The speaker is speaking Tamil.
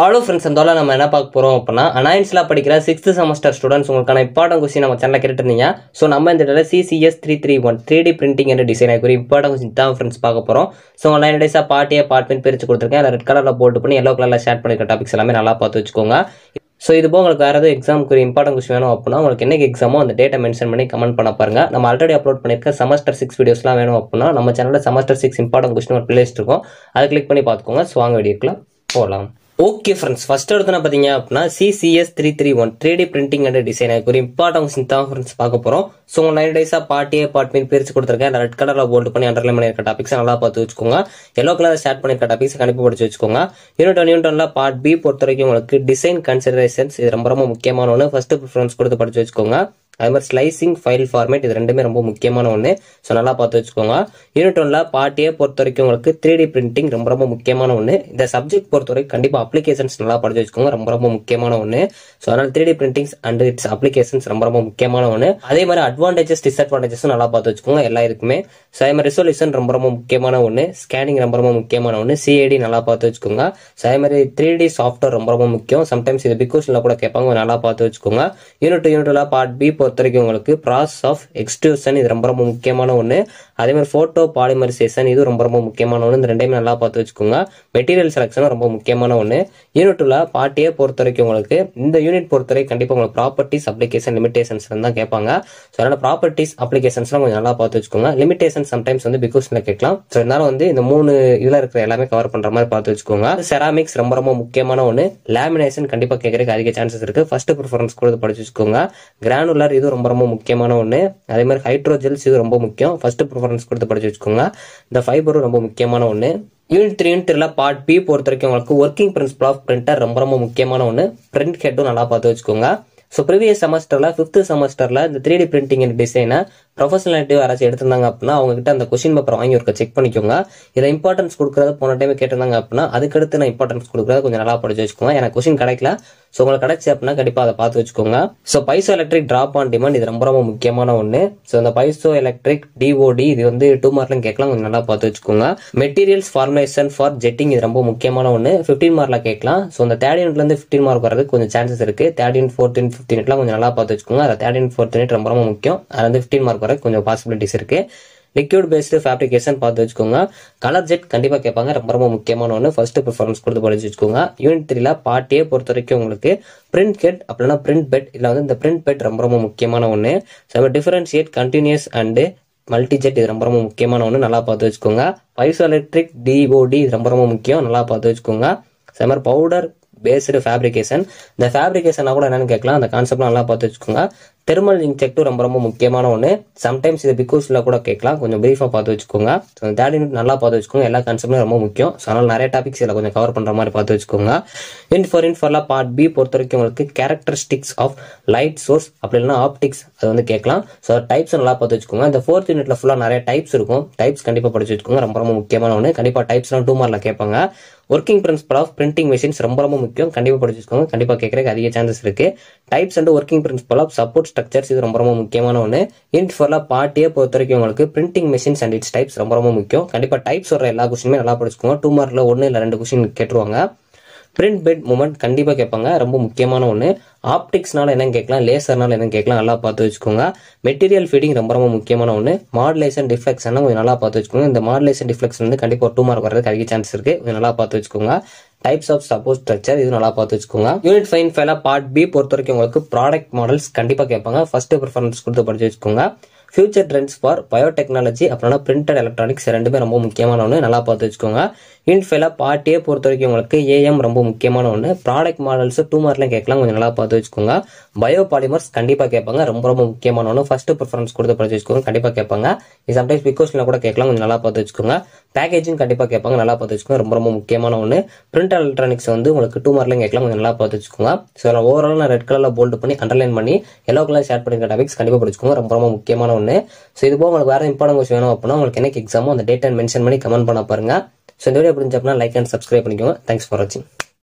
ஆலோ ஃப்ரெண்ட்ஸ் அந்த நம்ம என்ன பார்க்க போகிறோம் அப்படின்னா அனாயன்ஸ்லாம் படிக்கிற சிக்ஸ்த் செமஸ்டர் ஸ்டூடெண்ட்ஸ் உங்களுக்கான இம்பார்ட்டன் கொஸ்டின் நம்ம சேனலில் கேட்டுருந்தீங்க ஸோ நம்ம இந்த இடத்துல CCS three three one three D printing என்ற டிசைன் ஆகிற இம்பார்ட்டன் கொஸ்டின் தான் ஃப்ரெண்ட்ஸ் பார்க்க போகிறோம் ஸோ லைன் டேஸாக பார்ட் பார்ட்மெண்ட் பிரித்து கொடுத்துருக்கேன் அதில் ரெட் கலரில் போட்டு பண்ணி எல்லோ கலரில் ஷேர் பண்ணிக்கிற டாபிக்ஸ் எல்லாமே நல்லா பார்த்து வச்சுக்கோங்க ஸோ இதுபோல் உங்களுக்கு வேறு எக்ஸாம் குறி இம்பார்ட்டன் கொஸ்டின் வேணும் அப்படின்னா உங்களுக்கு என்னைக்கு எக்ஸாமோ அந்த டேட்டை மென்ஷன் பண்ணி கமெண்ட் பண்ண பாருங்க நம்ம ஆல்ரெடி அப்லோட் பண்ணியிருக்க செமஸ்டர் சிக்ஸ் வீடியோஸ்லாம் வேணும் அப்படின்னா நம்ம சேனலில் செமஸ்டர் சிக்ஸ் இம்பார்ட்டன் கொஸ்டின் ஒரு பிளேஸ்ட் இருக்கும் அதை கிளிக் பண்ணி பார்த்துக்கோங்க ஸோ வாங்க வீடியோக்கெலாம் போகலாம் ஓகே ஃப்ரெண்ட்ஸ் ஃபர்ஸ்ட் எடுத்தோன்னா பார்த்தீங்க அப்படின்னா CCS three three one three D printing and design ஒரு இம்பார்ட்டன் விஷயம் தான் ஃப்ரெண்ட்ஸ் பார்க்க போகிறோம் ஸோ உங்கள் நைன் டேஸாக பார்ட்டி பார்ட் மீன் பிரித்து கொடுத்துருக்கேன் அந்த ரெட் கலரில் போல்டு பண்ணி அண்டர்லைன் பண்ணியிருக்க டாபிக்ஸ் நல்லா பார்த்து வச்சுக்கோங்க எல்லோ கலர் ஸ்டார்ட் பண்ணியிருக்க டாபிக்ஸ் கணிப்பு படிச்சு வச்சுக்கோங்க யூனிட் ஒன் யூனிட் ஒன்ல பார்ட் பி பொறுத்த வரைக்கும் உங்களுக்கு டிசைன் கன்சிடரேஷன்ஸ் இது ரொம்ப ரொம்ப முக்கியமான ஒன்று ஃபர்ஸ்ட் ப்ரிஃபரன்ஸ் கொடுத்து படிச்சு வச்சுக்கோங்க அது மாதிரி ஸ்லைசிங் ஃபைல் ஃபார்மேட் இது ரெண்டுமே ரொம்ப முக்கியமான ஒன்று ஸோ நல்லா பார்த்து வச்சுக்கோங்க யூனிட் ஒன்ல பார்ட்டியை பொறுத்த வரைக்கும் உங்களுக்கு த்ரீ டி பிரிண்டிங் ரொம்ப ரொம்ப முக்கியமான ஒன்று இந்த சப்ஜெக்ட் பொறுத்த வரைக்கும் கண்டிப்பாக அப்ளிகேஷன்ஸ் நல்லா படிச்சு வச்சுக்கோங்க ரொம்ப ரொம்ப முக்கியமான ஒன்று ஸோ அதனால் three D printings and its applications ரொம்ப ரொம்ப முக்கியமான ஒன்று அதே மாதிரி அட்வான்டேஜஸ் டிஸ்அட்வான்டேஜஸும் நல்லா பார்த்து வச்சுக்கோங்க எல்லா இருக்குமே ஸோ அதே மாதிரி ரிசல்யூஷன் ரொம்ப ரொம்ப முக்கியமான ஒன்று ஸ்கேனிங் ரொம்ப ரொம்ப முக்கியமான ஒன்று சிஏடி நல்லா பார்த்து வச்சுக்கோங்க ஸோ அதே மாதிரி த்ரீ டி சாஃப்ட்வேர் ரொம்ப ரொம்ப முக்கியம் சம்டைம்ஸ் இது பிக் கூட கேட்பாங்க நல்லா பார்த்து வச்சுக்கோங்க யூனிட் யூனிட்ல பார்ட் பி பொறுத்த வரைக்கும் உங்களுக்கு ப்ராசஸ் ஆஃப் எக்ஸ்டியூஷன் இது ரொம்ப ரொம்ப முக்கியமான ஒன்று அதே மாதிரி ஃபோட்டோ பாலிமரிசேஷன் இது ரொம்ப ரொம்ப முக்கியமான ஒன்று இந்த ரெண்டையுமே நல்லா பார்த்து வச்சுக்கோங்க மெட்டீரியல் செலெக்ஷனும் ரொம்ப முக்கியமான ஒன்று யூனிட்டில் பார்ட்டியை பொறுத்த வரைக்கும் உங்களுக்கு இந்த யூனிட் பொறுத்த கண்டிப்பாக உங்களுக்கு ப்ராப்பர்ட்டிஸ் அப்ளிகேஷன் லிமிடேஷன்ஸ் தான் கேட்பாங்க ஸோ அதனால் ப்ராப்பர்ட்டிஸ் அப்ளிகேஷன்ஸ்லாம் கொஞ்சம் நல்லா பார்த்து வச்சுக்கோங்க லிமிடேஷன் சம்டைம்ஸ் வந்து பிகோஷனில் கேட்கலாம் ஸோ இருந்தாலும் வந்து இந்த மூணு இதில் இருக்கிற எல்லாமே கவர் பண்ணுற மாதிரி பார்த்து வச்சுக்கோங்க செராமிக்ஸ் ரொம்ப ரொம்ப முக்கியமான ஒன்று லேமினேஷன் கண்டிப்பாக கேட்கறதுக்கு அதிக சான்சஸ் இருக்குது ஃபர்ஸ்ட் ப்ரிஃபரன்ஸ் கூட படிச்சு வச்சுக்கோங்க கிரானுலர் இது ரொம்ப ரொம்ப முக்கியமான ஒன்று அதே மாதிரி ஹைட்ரோஜெல்ஸ் இது ரொம்ப முக்கியம் ஃபர்ஸ்ட் ப்ரிஃபரன்ஸ் கொடுத்து படிச்சு வச்சுக்கோங்க இந்த ஃபைபரும் ரொம்ப முக்கியமான ஒன்று யூனிட் த்ரீ யூனிட் த்ரீல பார்ட் பி பொறுத்த வரைக்கும் உங்களுக்கு ஒர்க்கிங் பிரின்சிபல் ஆஃப் பிரிண்டர் ரொம்ப ரொம்ப முக்கியமான ஒன்று பிரிண்ட் ஹெட்டும் நல்லா பார்த்து வச்சுக்கோங்க ஸோ ப்ரீவியஸ் செமஸ்டரில் ஃபிஃப்த் செமஸ்டரில் இந்த த்ரீ டி பிரிண்டிங் அண்ட் டிசைனை ப்ரொஃபஷனாலிட்டி யாராச்சும் எடுத்திருந்தாங்க அப்படின்னா அவங்ககிட்ட அந்த கொஸ்டின் பேப்பர் வாங்கி ஒருக்க செக் பண்ணிக்கோங்க இதை இம்பார்ட்டன்ஸ் கொடுக்குறது போன டைம் கேட்டிருந்தாங்க அப்படின்னா அதுக்கடுத்து நான் இம்பார்ட்டன்ஸ் கொடுக்குறது கொஞ்சம் நல்லா படிச்சு வச்சுக்கோங்க எனக்கு கொஸ்டின் கிடைக்கல ஸோ உங்களுக்கு கிடைச்சி அப்படின்னா கண்டிப்பாக அதை பார்த்து வச்சுக்கோங்க so piezo electric drop on demand இது ரொம்ப ரொம்ப முக்கியமான ஒன்று ஸோ இந்த பைசோ எலக்ட்ரிக் டிஓடி இது வந்து டூ மார்க்லாம் கேட்கலாம் கொஞ்சம் நல்லா பார்த்து வச்சுக்கோங்க மெட்டீரியல்ஸ் ஃபார்முலேஷன் ஃபார் ஜெட்டிங் இது ரொம்ப முக்கியமான ஒன்று ஃபிஃப்டீன் மார்க்லாம் கேட்கலாம் ஸோ அந்த தேர்ட் யூனிட்லேருந்து ஃபிஃப்டீன் மார்க் வரதுக்கு கொஞ்சம் சான்சஸ் இருக்குது third unit fourth unit fifteen கொஞ்சம் நல்லா பார்த்து வச்சுக்கோங்க அதை தேர்ட் யூனிட் ஃபோர்த் யூனிட் ரொம்ப ரொம்ப முக்கியம் அது வந்து ஃபிஃப்டீன் மார்க் போகிறக்கு கொஞ்சம் பாசிபிலிட்டிஸ் இருக்கு லிக்யூட் பேஸ்டு ஃபேப்ரிகேஷன் பார்த்து வச்சுக்கோங்க கலர் ஜெட் கண்டிப்பாக கேட்பாங்க ரொம்ப ரொம்ப முக்கியமான ஒன்று ஃபர்ஸ்ட் ப்ரிஃபரன்ஸ் கொடுத்து படிச்சு வச்சுக்கோங்க யூனிட் த்ரீல பாட்டியை பொறுத்த வரைக்கும் உங்களுக்கு பிரிண்ட் கெட் அப்படின்னா பிரிண்ட் பெட் இல்லை வந்து இந்த பிரிண்ட் பெட் ரொம்ப ரொம்ப முக்கியமான ஒன்று so differentiate continuous and multi jet இது ரொம்ப ரொம்ப முக்கியமான ஒன்று நல்லா பார்த்து வச்சுக்கோங்க பைசோ எலக்ட்ரிக் டிஓடி இது ரொம்ப ரொம்ப முக்கியம் நல்லா பார்த்து வச்சுக்கோங்க அதே மாதிரி பவுடர் பேஸ்டு ஃபேப்ரிகேஷன் இந்த ஃபேப்ரிகேஷனாக கூட என்னென்னு கேட்கலாம் அந்த கான்செப்ட்லாம் நல்லா பார்த்து வச்சுக்கோங்க தெர்மல் இன்செக்டும் ரொம்ப ரொம்ப முக்கியமான ஒன்று சம்டைம்ஸ் இது பிகோஸில் கூட கேட்கலாம் கொஞ்சம் ப்ரீஃபாக பார்த்து வச்சுக்கோங்க ஸோ தேர்ட் யூனிட் நல்லா பார்த்து வச்சுக்கோங்க எல்லா கான்செப்டும் ரொம்ப முக்கியம் ஸோ அதனால் நிறைய டாபிக்ஸ் இதில் கொஞ்சம் கவர் பண்ணுற மாதிரி பார்த்து வச்சுக்கோங்க இன் ஃபார் இன் ஃபார்லாம் பார்ட் பி பொறுத்த வரைக்கும் உங்களுக்கு கேரக்டரிஸ்டிக்ஸ் ஆஃப் லைட் சோர்ஸ் அப்படி இல்லைனா ஆப்டிக்ஸ் அது வந்து கேட்கலாம் ஸோ டைப்ஸ் நல்லா பார்த்து வச்சுக்கோங்க இந்த ஃபோர்த் யூனிட்ல ஃபுல்லாக நிறைய டைப்ஸ் இருக்கும் டைப்ஸ் கண்டிப்பாக படிச்சு வச்சுக்கோங்க ரொம்ப ரொம்ப முக்கியமான ஒன்று கண்டிப்பாக டைப்ஸ்லாம் டூ மார்க்கில் கேட்பாங்க working principle of printing machines ரொம்ப ரொம்ப முக்கியம் கண்டிப்பாக படிச்சுக்கோங்க கண்டிப்பாக கேட்கறதுக்கு அதிக சான்சஸ் இருக்கு types and working principle of support structures இது ரொம்ப ரொம்ப முக்கியமான ஒன்று இன்ட் ஃபோரில் பார்ட்டியை பொறுத்த வரைக்கும் உங்களுக்கு printing machines and its types ரொம்ப ரொம்ப முக்கியம் கண்டிப்பாக டைப்ஸ் வர எல்லா கொஸ்டினுமே நல்லா படிச்சுக்கோங்க டூ மார்க்ல ஒன்று இல்லை ரெண்டு கொஸ்டின் கேட்டுருவாங்க பிரிண்ட் பெட் மூமெண்ட் கண்டிப்பாக கேட்பாங்க ரொம்ப முக்கியமான ஒன்று ஆப்டிக்ஸ்னால என்னன்னு கேட்கலாம் லேசர்னால என்னன்னு கேட்கலாம் நல்லா பார்த்து வச்சுக்கோங்க மெட்டீரியல் ஃபீடிங் ரொம்ப ரொம்ப முக்கியமான ஒன்று மாடலேஷன் டிஃப்ளெக்ஷன் கொஞ்சம் நல்லா பார்த்து வச்சுக்கோங்க இந்த மாடலேஷன் டிஃப்ளெக்ஷன் வந்து கண்டிப்பாக டூ மார்க் வரது கழிக்க சான்ஸ் இருக்குது கொஞ்சம் நல்லா பார்த்து வச்சுக்கோங்க டைப்ஸ் ஆஃப் சப்போஸ் ஸ்ட்ரக்சர் இது நல்லா பார்த்து வச்சுக்கோங்க யூனிட் ஃபைன் ஃபைலாக பார்ட் பி பொறுத்த வரைக்கும் உங்களுக்கு ப்ராடக்ட் மாடல்ஸ் கண்டிப்பாக கேட்பாங்க ஃபர்ஸ்ட் ப்ரிஃபரன்ஸ் கொடுத்து படிச்சு வச்சுக்கோங்க ஃபியூச்சர் ட்ரெண்ட்ஸ் ஃபார் பயோடெக்னாலஜி அப்புறம்னா பிரிண்டட் எலக்ட்ரானிக்ஸ் ரெண்டுமே ரொம்ப முக்கியமான ஒன்று நல்லா பார்த்து வச்சுக்கோங்க இன்ஃபில பார்ட்டியே பொறுத்த வரைக்கும் உங்களுக்கு ஏஎம் ரொம்ப முக்கியமான ஒன்று ப்ராடக்ட் மாடல்ஸ் டூ மார்க்லாம் கேட்கலாம் கொஞ்சம் நல்லா பார்த்து வச்சுக்கோங்க பயோ பாலிமர்ஸ் கண்டிப்பாக கேட்பாங்க ரொம்ப ரொம்ப முக்கியமான ஒன்று ஃபர்ஸ்ட் ப்ரிஃபரன்ஸ் கொடுத்து படிச்சு வச்சுக்கோங்க கண்டிப்பாக கேட்பாங்க சம்டைம்ஸ் பிக் கொஸ்டினில் கூட கேட்கலாம் கொஞ்சம் நல்லா பார்த்து வச்சுக்கோங்க பேக்கேஜிங் கண்டிப்பாக கேட்பாங்க நல்லா பார்த்து வச்சுக்கோங்க ரொம்ப ரொம்ப முக்கியமான ஒன்று பிரிண்ட் எலக்ட்ரானிக்ஸ் வந்து உங்களுக்கு டூ மார்க்லையும் கேட்கலாம் கொஞ்சம் நல்லா பார்த்து வச்சுக்கோங்க ஸோ நான் ஓவரால் நான் ரெட் கலரில் போல்டு பண்ணி அண்டர்லைன் பண்ணி எல்லோ கலர் ஷேர் பண்ணிக்கிற டாபிக்ஸ் கண்டிப்பாக படிச்சுக்கோங்க ரொம்ப ரொம்ப முக்கியமான ஒன்று ஸோ இது போக உங்களுக்கு வேறு இம்பார்ட்டன் கொஸ்டின் வேணும் அப்படின்னா உங்களுக்கு என்னைக்கு எக்ஸாமோ அந்த டேட் அண்ட் மென்ஷன் பண்ணி கமெண்ட் பண்ண பாருங்க ஸோ இந்த வீடியோ பிடிச்சப்பனா லைக் அண்ட் சப்ஸ்கிரைப் பண்ணிக்கோங்க தேங்க்ஸ் ஃபார் வாட்சிங்